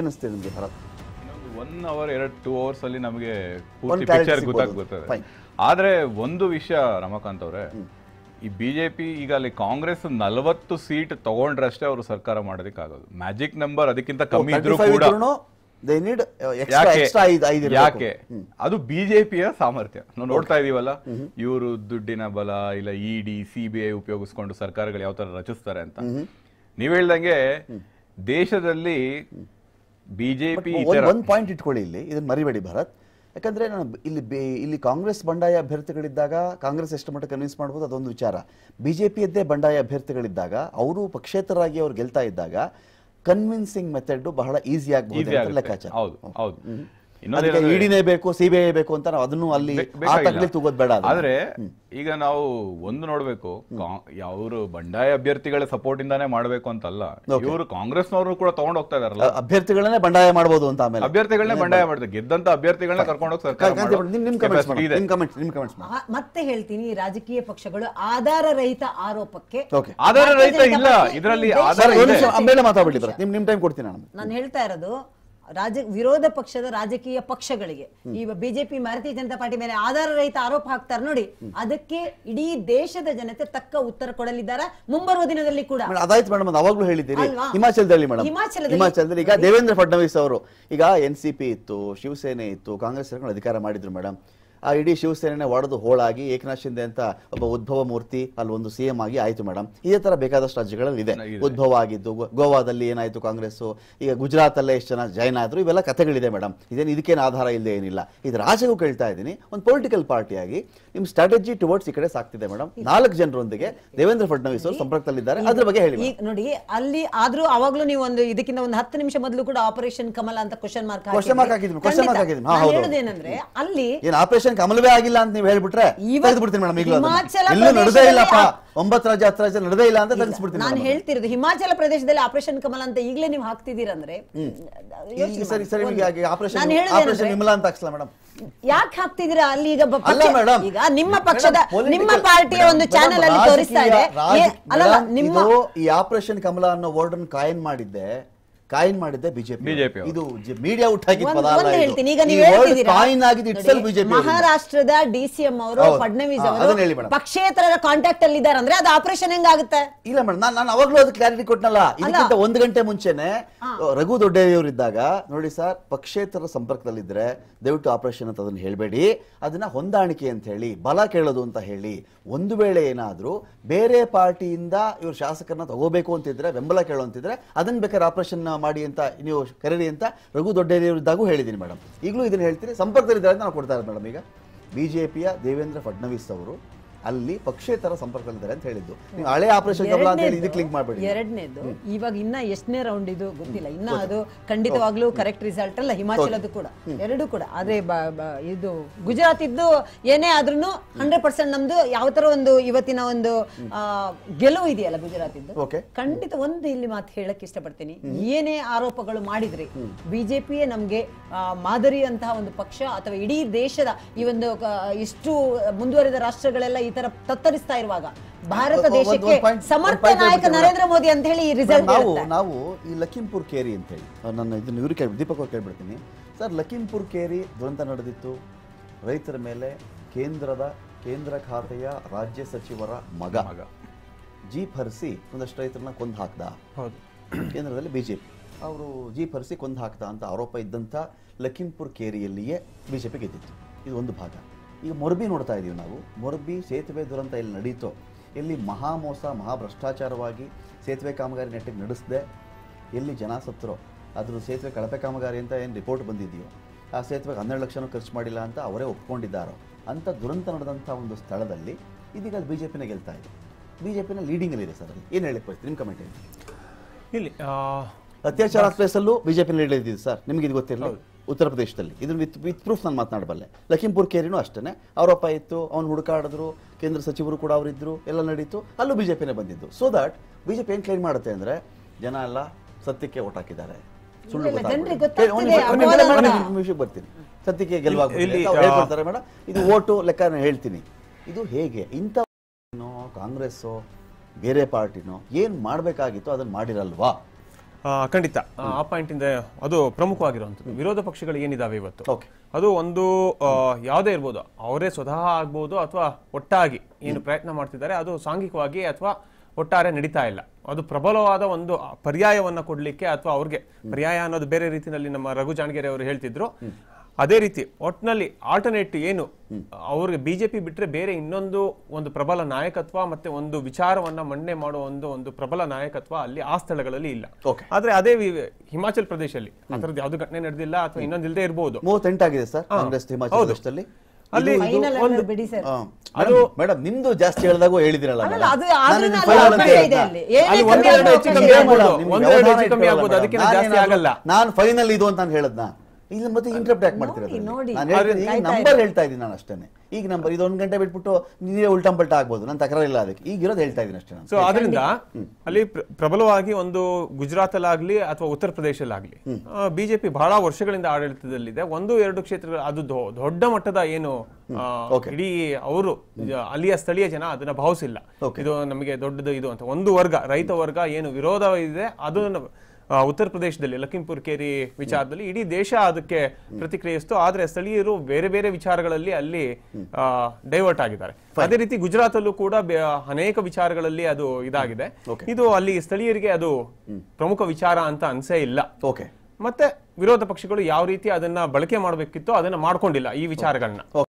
ಏನಿಸ್ತೀವಿ ನಿಮಗೆ Bharath one hour ಎರಡು two hours ಅಲ್ಲಿ ನಮಗೆ ಪೂರ್ತಿ ಪಿಕ್ಚರ್ ಗೊತ್ತಾಗ್ಬಿಡ್ತದೆ ಆದ್ರೆ ಒಂದು ವಿಷಯ ರಮಾಕಾಂತ್ ಅವರೇ ಈ ಬಿಜೆಪಿ ಈಗ ಅಲ್ಲಿ ಕಾಂಗ್ರೆಸ್ ನಲವತ್ತು ಸೀಟ್ ತಗೊಂಡ್ರಷ್ಟೇ ಅವರು ಸರ್ಕಾರ ಆಗೋದು ಮ್ಯಾಜಿಕ್ ನಂಬರ್ ಅದಕ್ಕಿಂತ ಕಮ್ಮಿ ಇದ್ರೂ ಕೂಡ uh, ಯಾಕೆ ಅದು ಬಿಜೆಪಿಯ ಸಾಮರ್ಥ್ಯ ನಾವು ನೋಡ್ತಾ ಇದೀವಲ್ಲ ಇವರು ದುಡ್ಡಿನ ಬಲ ಇಲ್ಲ ಇಡಿ e ಸಿಬಿಐ ಉಪಯೋಗಿಸ್ಕೊಂಡು ಸರ್ಕಾರಗಳು ಯಾವ ತರ ರಚಿಸ್ತಾರೆ ಅಂತ ನೀವ್ ಹೇಳ್ದಂಗೆ ದೇಶದಲ್ಲಿ ಬಿಜೆಪಿ ಒಂದ್ ಪಾಯಿಂಟ್ ಇಟ್ಕೊಳ್ಳಿ ಇಲ್ಲಿ ಇದನ್ನ ಮರಿಬೇಡಿ ಭರತ್ ಯಾಕಂದ್ರೆ ನಾನು ಇಲ್ಲಿ ಇಲ್ಲಿ ಕಾಂಗ್ರೆಸ್ ಬಂಡಾಯ ಅಭ್ಯರ್ಥಿಗಳಿದ್ದಾಗ ಕಾಂಗ್ರೆಸ್ ಎಷ್ಟು ಮಟ್ಟ ಕನ್ವಿನ್ಸ್ ಮಾಡ್ಬೋದು ಅದೊಂದು ವಿಚಾರ ಬಿ ಜೆ ಬಂಡಾಯ ಅಭ್ಯರ್ಥಿಗಳಿದ್ದಾಗ ಅವರು ಪಕ್ಷೇತರಾಗಿ ಅವ್ರು ಗೆಲ್ತಾ ಇದ್ದಾಗ ಕನ್ವಿನ್ಸಿಂಗ್ ಮೆಥಡ್ ಬಹಳ ಈಸಿ ಆಗಬಹುದು ಲೆಕ್ಕಾಚಾರ ಹೌದು ಹೌದು ಇಡಿನೇ ಬೇಕು ಸಿಬಿಐ ಬೇಕು ಅಂತ ನಾವು ಅದನ್ನು ಅಲ್ಲಿ ತಗೋದ್ ಬೇಡ ಆದ್ರೆ ಈಗ ನಾವು ಒಂದು ನೋಡ್ಬೇಕು ಅವರು ಬಂಡಾಯ ಅಭ್ಯರ್ಥಿಗಳ ಸಪೋರ್ಟ್ ಇಂದಾನೇ ಮಾಡ್ಬೇಕು ಅಂತಲ್ಲ ಇವರು ಕಾಂಗ್ರೆಸ್ ನವರು ಕೂಡ ತಗೊಂಡ್ ಹೋಗ್ತಾ ಇದಾರಲ್ಲ ಅಭ್ಯರ್ಥಿಗಳನ್ನೇ ಬಂಡಾಯ ಮಾಡಬಹುದು ಅಂತ ಆಮೇಲೆ ಅಭ್ಯರ್ಥಿಗಳನ್ನೇ ಬಂಡಾಯ ಮಾಡಿದ್ರು ಗೆದ್ದಂತ ಅಭ್ಯರ್ಥಿಗಳನ್ನ ಕರ್ಕೊಂಡು ಹೋಗಿ ಸರ್ಕಾರ ಮತ್ತೆ ಹೇಳ್ತೀನಿ ರಾಜಕೀಯ ಪಕ್ಷಗಳು ಆಧಾರ ರಹಿತ ಆರೋಪಕ್ಕೆ ಆಧಾರ ರಹಿತ ಇಲ್ಲ ಇದರಲ್ಲಿ ಆಧಾರ ಆಮೇಲೆ ನಿಮ್ ನಿಮ್ ಟೈಮ್ ಕೊಡ್ತೀನಿ ನಾನು ಹೇಳ್ತಾ ಇರೋದು ರಾಜ ವಿರೋಧ ಪಕ್ಷದ ರಾಜಕೀಯ ಪಕ್ಷಗಳಿಗೆ ಈ ಬಿಜೆಪಿ ಭಾರತೀಯ ಜನತಾ ಪಾರ್ಟಿ ಮೇಲೆ ಆಧಾರ ರಹಿತ ಆರೋಪ ಹಾಕ್ತಾರೆ ನೋಡಿ ಅದಕ್ಕೆ ಇಡೀ ದೇಶದ ಜನತೆ ತಕ್ಕ ಉತ್ತರ ಕೊಡಲಿದ್ದಾರೆ ಮುಂಬರುವ ದಿನದಲ್ಲಿ ಕೂಡ ಅದಾಯ್ತು ಮೇಡಮ್ ಅವಾಗ್ಲೂ ಹೇಳಿದ್ದೀರಿ ಹಿಮಾಚಲದಲ್ಲಿ ಮೇಡಮ್ ಹಿಮಾಚಲದಲ್ಲಿ ಈಗ ದೇವೇಂದ್ರ ಫಡ್ನವೀಸ್ ಅವರು ಈಗ ಎನ್ ಸಿ ಪಿ ಇತ್ತು ಶಿವಸೇನೆ ಇತ್ತು ಕಾಂಗ್ರೆಸ್ ಅಧಿಕಾರ ಮಾಡಿದ್ರು ಮೇಡಮ್ ಆ ಇಡೀ ಶಿವಸೇನೆ ಒಡೆದು ಹೋಳಾಗಿ ಏಕನಾಥ್ ಶಿಂದೆ ಅಂತ ಒಬ್ಬ ಉದ್ಭವ ಮೂರ್ತಿ ಅಲ್ಲಿ ಒಂದು ಸಿಎಂ ಆಗಿ ಆಯ್ತು ಮೇಡಮ್ ಇದೇ ತರ ಬೇಕಾದಷ್ಟು ರಾಜ್ಯಗಳಲ್ಲಿ ಇದೆ ಉದ್ಭವ ಆಗಿದ್ದು ಗೋವಾದಲ್ಲಿ ಏನಾಯ್ತು ಕಾಂಗ್ರೆಸ್ ಈಗ ಗುಜರಾತ್ ಅಲ್ಲೇ ಎಷ್ಟು ಜನ ಜೈನ್ ಆದ್ರು ಇವೆಲ್ಲ ಕಥೆಗಳಿದೆ ಮೇಡಮ್ ಇದೇನು ಇದಕ್ಕೇನು ಆಧಾರ ಇಲ್ಲದೆ ಏನಿಲ್ಲ ಇದು ರಾಜಗೂ ಕೇಳ್ತಾ ಇದ್ದೀನಿ ಒಂದು ಪೊಲಿಟಿಕಲ್ ಪಾರ್ಟಿಯಾಗಿ ನಿಮ್ ಸ್ಟ್ರಾಟಜಿ ಟುವರ್ಡ್ಸ್ ಈ ಕಡೆ ಸಾಕ್ತಿದೆ ಮೇಡಮ್ ನಾಲ್ಕು ಜನರೊಂದಿಗೆ ದೇವೇಂದ್ರ ಫಡ್ನವೀಸ್ ಅವರು ಸಂಪರ್ಕದಲ್ಲಿದ್ದಾರೆ ಅದ್ರ ಬಗ್ಗೆ ಹೇಳಿ ನೋಡಿ ಅಲ್ಲಿ ಆದ್ರೂ ಅವಾಗಲೂ ನೀವು ಒಂದು ಇದಕ್ಕಿಂತ ಒಂದು ಹತ್ತು ನಿಮಿಷ ಮೊದಲು ಕೂಡ ಆಪರೇಷನ್ ಕಮಲ ಅಂತ ಕ್ವಶನ್ ಮಾರ್ಕ್ ಮಾರ್ಕ್ ಹಾಕಿದ್ರು ಏನಂದ್ರೆ ಅಲ್ಲಿ ಆಪರೇಷನ್ ಕಮಲವೇ ಅಮಲವೇ ಆಗಿಲ್ಲ ಅಂತ ನೀವು ಹೇಳ್ಬಿಟ್ರೆ ಬಿಡ್ತೀನಿ ಮೇಡಮ್ ಈಗ ನಡೆದೇ ಇಲ್ಲಪ್ಪ ಒಂಬತ್ತು ರಾಜ್ಯ ಹತ್ತು ರಾಜ್ಯ ನಡೆದೇ ಇಲ್ಲ ಅಂತ ತಿಳಿಸ್ಬಿಡ್ತೀನಿ ನಾನು ಹೇಳ್ತಿರೋದು ಹಿಮಾಚಲ ಪ್ರದೇಶದಲ್ಲಿ ಆಪರೇಷನ್ ಕಮಲ ಅಂತ ಈಗಲೇ ನೀವು ಹಾಕ್ತಿದ್ದೀರಂದ್ರೆ ಸರಿ ಸರಿ ಆಪರೇಷನ್ ಆಪರೇಷನ್ ವಿಮಲ ಅಂತ ಹಾಕ್ಸಲ್ಲ ಮೇಡಮ್ ಯಾಕೆ ಹಾಕ್ತಿದ್ದೀರಾ ಅಲ್ಲಿ ಈಗ ಅಲ್ಲ ಈಗ ನಿಮ್ಮ ಪಕ್ಷದ ನಿಮ್ಮ ಪಾರ್ಟಿಯ ಒಂದು ಚಾನೆಲ್ ಅಲ್ಲಿ ತೋರಿಸ್ತಾ ಇದೆ ಅಲ್ಲ ಈ ಆಪರೇಷನ್ ಕಮಲ ಅನ್ನೋ ವರ್ಡ್ ಅನ್ನು ಕಾಯನ್ ಮಾಡಿದ್ದೆ ಕಾಯಿನ್ ಮಾಡಿದ್ದೆ ಬಿಜೆಪಿ ಬಿಜೆಪಿ ಇದು ಮೀಡಿಯಾ ಔಟ್ ಆಗಿದ್ದ ಹೇಳ್ತೀನಿ ಈಗ ನೀವು ಕಾಯಿನ್ ಆಗಿದ್ದು ಇಟ್ಸಲ್ ಬಿಜೆಪಿ ಮಹಾರಾಷ್ಟ್ರದ ಡಿಸಿಎಂ ಅವರು ಫಡ್ನವೀಸ್ ಅವರು ಕಾಂಟ್ಯಾಕ್ಟ್ ಅಲ್ಲಿ ಇದ್ದಾರೆ ಅಂದ್ರೆ ಅದು ಆಪರೇಷನ್ ಹೆಂಗಾಗುತ್ತೆ ಇಲ್ಲ ಮೇಡಮ್ ನಾನು ನಾನು ಅವಾಗಲೂ ಅದು ಕ್ಲಾರಿಟಿ ಕೊಟ್ಟನಲ್ಲ ಇದಕ್ಕಿಂತ ಒಂದು ಗಂಟೆ ಮುಂಚೆನೆ ರಘು ದೊಡ್ಡೇವಿಯವರು ಇದ್ದಾಗ ನೋಡಿ ಸರ್ ಪಕ್ಷೇತರ ಸಂಪರ್ಕದಲ್ಲಿದ್ದರೆ ದಯವಿಟ್ಟು ಆಪರೇಷನ್ ಅಂತ ಅದನ್ನು ಹೇಳಬೇಡಿ ಅದನ್ನ ಹೊಂದಾಣಿಕೆ ಅಂತ ಹೇಳಿ ಬಲ ಕೇಳೋದು ಅಂತ ಹೇಳಿ ಒಂದು ವೇಳೆ ಏನಾದರೂ ಬೇರೆ ಪಾರ್ಟಿಯಿಂದ ಇವರು ಶಾಸಕರನ್ನ ತಗೋಬೇಕು ಅಂತಿದ್ರೆ ಬೆಂಬಲ ಕೇಳೋ ಅಂತಿದ್ರೆ ಅದನ್ನ ಬೇಕಾದ್ರೆ ಆಪರೇಷನ್ ಮಾಡಿ ಅಂತ ನೀವು ಕರೀರಿ ಅಂತ ರಘು ದೊಡ್ಡೇರಿಯವರಿದ್ದಾಗೂ ಹೇಳಿದ್ದೀನಿ ಮೇಡಮ್ ಈಗಲೂ ಇದನ್ನು ಹೇಳ್ತೀರಿ ಸಂಪರ್ಕದಲ್ಲಿದ್ದಾರೆ ನಾವು ಕೊಡ್ತಾ ಇರೋದು ಮೇಡಮ್ ಈಗ ಬಿ ಜೆ ಪಿಯ ದೇವೇಂದ್ರ ಫಡ್ನವೀಸ್ ಅವರು ಅಲ್ಲಿ ಪಕ್ಷೇತರ ಸಂಪರ್ಕದಲ್ಲಿದ್ದಾರೆ ಅಂತ ಹೇಳಿದ್ದು ನೀವು ಹಳೆ ಆಪರೇಷನ್ ಕಮಲ ಅಂತ ಹೇಳಿ ಇದಕ್ಕೆ ಮಾಡಬೇಡಿ ಎರಡನೇದು ಇವಾಗ ಇನ್ನ ಎಷ್ಟನೇ ರೌಂಡ್ ಇದು ಗೊತ್ತಿಲ್ಲ ಇನ್ನ ಅದು ಖಂಡಿತವಾಗ್ಲೂ ಕರೆಕ್ಟ್ ರಿಸಲ್ಟ್ ಅಲ್ಲ ಹಿಮಾಚಲದ್ದು ಕೂಡ ಎರಡು ಕೂಡ ಆದ್ರೆ ಇದು ಗುಜರಾತ್ ಇದ್ದು ಏನೇ ಆದ್ರೂ ಹಂಡ್ರೆಡ್ ಪರ್ಸೆಂಟ್ ನಮ್ದು ಯಾವ ತರ ಒಂದು ಇವತ್ತಿನ ಒಂದು ಗೆಲುವು ಇದೆಯಲ್ಲ ಗುಜರಾತ್ ಇದ್ದು ಖಂಡಿತ ಒಂದು ಇಲ್ಲಿ ಮಾತು ಹೇಳಕ್ ಇಷ್ಟಪಡ್ತೀನಿ ಏನೇ ಆರೋಪಗಳು ಮಾಡಿದ್ರಿ ಬಿಜೆಪಿಯೇ ನಮ್ಗೆ ಮಾದರಿ ಅಂತಹ ಒಂದು ಪಕ್ಷ ಅಥವಾ ಇಡೀ ದೇಶದ ಈ ಒಂದು ಇಷ್ಟು ಮುಂದುವರೆದ ರಾಷ್ಟ್ರಗಳೆಲ್ಲ ಈ ತರ ತತ್ತರಿಸ್ತಾ ಇರುವಾಗ ಭಾರತ ದೇಶಕ್ಕೆ ಸಮರ್ಥ ನಾಯಕ ನರೇಂದ್ರ ಮೋದಿ ಅಂತ ಹೇಳಿ ರಿಸಲ್ಟ್ ನಾವು ನಾವು ಈ ಲಖೀಂಪುರ್ ಕೇರಿ ಅಂತ ಹೇಳಿ ನನ್ನ ಇದನ್ನು ಇವರು ಕೇಳಿ ದೀಪಕ್ ಅವ್ರು ಕೇಳ್ಬಿಡ್ತೀನಿ ಸರ್ ಲಖೀಂಪುರ್ ಕೇರಿ ದುರಂತ ನಡೆದಿತ್ತು ರೈತರ ಮೇಲೆ ಕೇಂದ್ರದ ಕೇಂದ್ರ ಖಾತೆಯ ರಾಜ್ಯ ಸಚಿವರ ಮಗ ಜೀಪ್ ಹರಿಸಿ ಒಂದಷ್ಟು ರೈತರನ್ನ ಕೊಂದು ಹಾಕ್ದ ಕೇಂದ್ರದಲ್ಲಿ ಬಿಜೆಪಿ ಅವರು ಜೀಪ್ ಹರಿಸಿ ಕೊಂದು ಹಾಕ್ದ ಅಂತ ಆರೋಪ ಇದ್ದಂಥ ಲಖೀಂಪುರ್ ಕೇರಿಯಲ್ಲಿಯೇ ಬಿಜೆಪಿ ಗೆದ್ದಿತ್ತು ಇದು ಒಂದು ಭಾಗ ಈಗ ಮೊರ್ಬಿ ನೋಡ್ತಾ ಇದ್ದೀವಿ ನಾವು ಮೊರ್ಬಿ ಸೇತುವೆ ದುರಂತ ಇಲ್ಲಿ ನಡೀತೋ ಎಲ್ಲಿ ಮಹಾ ಮಹಾಭ್ರಷ್ಟಾಚಾರವಾಗಿ ಸೇತುವೆ ಕಾಮಗಾರಿ ನೆಟ್ಟಿಗೆ ನಡೆಸಿದೆ ಎಲ್ಲಿ ಜನ ಸತ್ತರೋ ಅದ್ರ ಸೇತುವೆ ಕಳಪೆ ಕಾಮಗಾರಿ ಅಂತ ಏನು ರಿಪೋರ್ಟ್ ಬಂದಿದೆಯೋ ಆ ಸೇತುವೆಗೆ ಹನ್ನೆರಡು ಲಕ್ಷನೂ ಖರ್ಚು ಮಾಡಿಲ್ಲ ಅಂತ ಅವರೇ ಒಪ್ಕೊಂಡಿದ್ದಾರೋ ಅಂಥ ದುರಂತ ನಡೆದಂಥ ಒಂದು ಸ್ಥಳದಲ್ಲಿ ಇದೀಗ ಅದು ಬಿ ಜೆ ಪಿನ ಗೆಲ್ತಾ ಇದೆ ಬಿ ಜೆ ಪಿನ ಲೀಡಿಂಗಲ್ಲಿದೆ ಸರ್ ಅಲ್ಲಿ ಏನು ಹೇಳಕ್ಕೆ ನಿಮ್ಮ ಕಮೆಂಟ್ ಇಲ್ಲಿ ಅತ್ಯಾಚಾರ ಪ್ಲೇಸಲ್ಲೂ ಬಿ ಜೆ ಪಿನ ಸರ್ ನಿಮಗೆ ಇದು ಗೊತ್ತಿರಲಿ ಉತ್ತರ ಪ್ರದೇಶದಲ್ಲಿ ಇದನ್ನು ವಿತ್ ವಿತ್ ಪ್ರೂಫ್ ನಾನು ಮಾತನಾಡಬಲ್ಲೆ ಲಖೀಂಪುರ್ ಕೇರಿನೂ ಅಷ್ಟೇ ಅವರಪ್ಪ ಇತ್ತು ಅವ್ನು ಹುಡುಕಾಡಿದ್ರು ಕೇಂದ್ರ ಸಚಿವರು ಕೂಡ ಅವರಿದ್ದರು ಎಲ್ಲ ನಡೀತು ಅಲ್ಲೂ ಬಿ ಜೆ ಪಿನೇ ಬಂದಿದ್ದು so that B J P ಏನು ಕ್ಲೈಮ್ ಮಾಡುತ್ತೆ ಅಂದರೆ ಜನ ಎಲ್ಲ ಸತ್ಯಕ್ಕೆ ಓಟ್ ಹಾಕಿದ್ದಾರೆ ಸುಳ್ಳು ವಿಷಯಕ್ಕೆ ಬರ್ತೀನಿ ಸತ್ಯಕ್ಕೆ ಗೆಲುವಾಗ್ತಾರೆ ಮೇಡಮ್ ಇದು ಓಟು ಲೆಕ್ಕ ಹೇಳ್ತೀನಿ ಇದು ಹೇಗೆ ಇಂಥ ಕಾಂಗ್ರೆಸ್ಸು ಬೇರೆ ಪಾರ್ಟಿನೋ ಏನು ಮಾಡಬೇಕಾಗಿತ್ತು ಅದನ್ನು ಮಾಡಿರಲ್ವಾ ಖಂಡಿತ ಆ ಪಾಯಿಂಟ್ ಇಂದ ಅದು ಪ್ರಮುಖವಾಗಿರುವಂಥದ್ದು ವಿರೋಧ ಪಕ್ಷಗಳು ಏನಿದಾವೆ ಇವತ್ತು ಅದು ಒಂದು ಯಾವುದೇ ಇರ್ಬೋದು ಅವರೇ ಸ್ವತಃ ಆಗ್ಬೋದು ಅಥವಾ ಒಟ್ಟಾಗಿ ಏನು ಪ್ರಯತ್ನ ಮಾಡ್ತಿದ್ದಾರೆ ಅದು ಸಾಂಘಿಕವಾಗಿ ಅಥವಾ ಒಟ್ಟಾರೆ ನಡೀತಾ ಇಲ್ಲ ಅದು ಪ್ರಬಲವಾದ ಒಂದು ಪರ್ಯಾಯವನ್ನ ಕೊಡ್ಲಿಕ್ಕೆ ಅಥವಾ ಅವ್ರಿಗೆ ಪರ್ಯಾಯ ಅನ್ನೋದು ಬೇರೆ ರೀತಿಯಲ್ಲಿ ನಮ್ಮ ರಘು ಜಾಣಗೆರೆ ಅವರು ಹೇಳ್ತಿದ್ರು ಅದೇ ರೀತಿ ಒಟ್ನಲ್ಲಿ ಆಲ್ಟರ್ನೇಟ್ ಏನು ಅವ್ರಿಗೆ ಬಿಜೆಪಿ ಬಿಟ್ರೆ ಬೇರೆ ಇನ್ನೊಂದು ಒಂದು ಪ್ರಬಲ ನಾಯಕತ್ವ ಮತ್ತೆ ಒಂದು ವಿಚಾರವನ್ನ ಮಂಡನೆ ಮಾಡುವ ಒಂದು ಒಂದು ಪ್ರಬಲ ನಾಯಕತ್ವ ಅಲ್ಲಿ ಆ ಸ್ಥಳಗಳಲ್ಲಿ ಇಲ್ಲ ಆದ್ರೆ ಅದೇ ಹಿಮಾಚಲ್ ಪ್ರದೇಶದಲ್ಲಿ ಅದರದ್ದು ಯಾವ್ದು ಘಟನೆ ನಡೆದಿಲ್ಲ ಅಥವಾ ಇನ್ನೊಂದು ಇಲ್ಲದೆ ಇರಬಹುದು ಮೂವತ್ತೆಂಟಾಗಿದೆ ಸರ್ ಕಾಂಗ್ರೆಸ್ ಹಿಮಾಚಲ ಪ್ರದೇಶದಲ್ಲಿ ಅಲ್ಲಿ ಒಂದು ಅದು ಮೇಡಮ್ ನಿಮ್ದು ಜಾಸ್ತಿ ಹೇಳಿದಾಗ ಹೇಳಿದಿರಲ್ಲ ಒಂದೆರಡು ಹೆಚ್ಚು ಕಮ್ಮಿ ಆಗ್ಬೋದು ಅದಕ್ಕಿಂತ ಜಾಸ್ತಿ ಆಗಲ್ಲ ನಾನು ಫೈನಲ್ ಇದು ಅಂತ ನಾನು ಇಲ್ಲಿ ಮತ್ತೆ ಇಂಟ್ರಪ್ಟ್ ಯಾಕೆ ಮಾಡ್ತೀರಾ ನಂಬರ್ ಹೇಳ್ತಾ ಇದ್ದೀನಿ ನಾನು ಅಷ್ಟೇ ಈಗ ನಂಬರ್ ಇದು ಒಂದ್ ಗಂಟೆ ಬಿಟ್ಬಿಟ್ಟು ನೀವೇ ಉಲ್ಟಾ ಪಲ್ಟ ಆಗ್ಬೋದು ನನ್ನ ತಕರಾರ ಇಲ್ಲ ಅದಕ್ಕೆ ಈಗ ಇರೋದು ಹೇಳ್ತಾ ಇದ್ದೀನಿ ಅಷ್ಟೇ ಸೊ ಅದರಿಂದ ಅಲ್ಲಿ ಪ್ರಬಲವಾಗಿ ಒಂದು ಗುಜರಾತ್ ಅಲ್ಲಾಗ್ಲಿ ಅಥವಾ ಉತ್ತರ ಪ್ರದೇಶ ಅಲ್ಲಾಗ್ಲಿ ಬಿಜೆಪಿ ಬಹಳ ವರ್ಷಗಳಿಂದ ಆಡಳಿತದಲ್ಲಿದೆ ಒಂದು ಎರಡು ಕ್ಷೇತ್ರಗಳ ಅದು ದೊಡ್ಡ ಮಟ್ಟದ ಏನು ಇಡೀ ಅವರು ಅಲ್ಲಿಯ ಸ್ಥಳೀಯ ಜನ ಅದನ್ನ ಭಾವಿಸಿಲ್ಲ ಇದು ನಮಗೆ ದೊಡ್ಡದು ಇದು ಅಂತ ಒಂದು ವರ್ಗ ರೈತ ವರ್ಗ ಏನು ವಿರೋಧ ಇದೆ ಅದನ್ನು ಉತ್ತರ ಪ್ರದೇಶದಲ್ಲಿ ಲಖೀಂಪುರ್ ಕೇರಿ ವಿಚಾರದಲ್ಲಿ ಇಡೀ ದೇಶ ಅದಕ್ಕೆ ಪ್ರತಿಕ್ರಿಯಿಸ್ತು ಆದ್ರೆ ಸ್ಥಳೀಯರು ಬೇರೆ ಬೇರೆ ವಿಚಾರಗಳಲ್ಲಿ ಅಲ್ಲಿ ಡೈವರ್ಟ್ ಆಗಿದ್ದಾರೆ ಅದೇ ರೀತಿ ಗುಜರಾತ್ ಅಲ್ಲೂ ಕೂಡ ಅನೇಕ ವಿಚಾರಗಳಲ್ಲಿ ಅದು ಇದಾಗಿದೆ ಇದು ಅಲ್ಲಿ ಸ್ಥಳೀಯರಿಗೆ ಅದು ಪ್ರಮುಖ ವಿಚಾರ ಅಂತ ಅನ್ಸೇ ಇಲ್ಲ ಓಕೆ ಮತ್ತೆ ವಿರೋಧ ಪಕ್ಷಗಳು ಯಾವ ರೀತಿ ಅದನ್ನ ಬಳಕೆ ಮಾಡಬೇಕಿತ್ತು ಅದನ್ನ ಮಾಡ್ಕೊಂಡಿಲ್ಲ ಈ ವಿಚಾರಗಳನ್ನ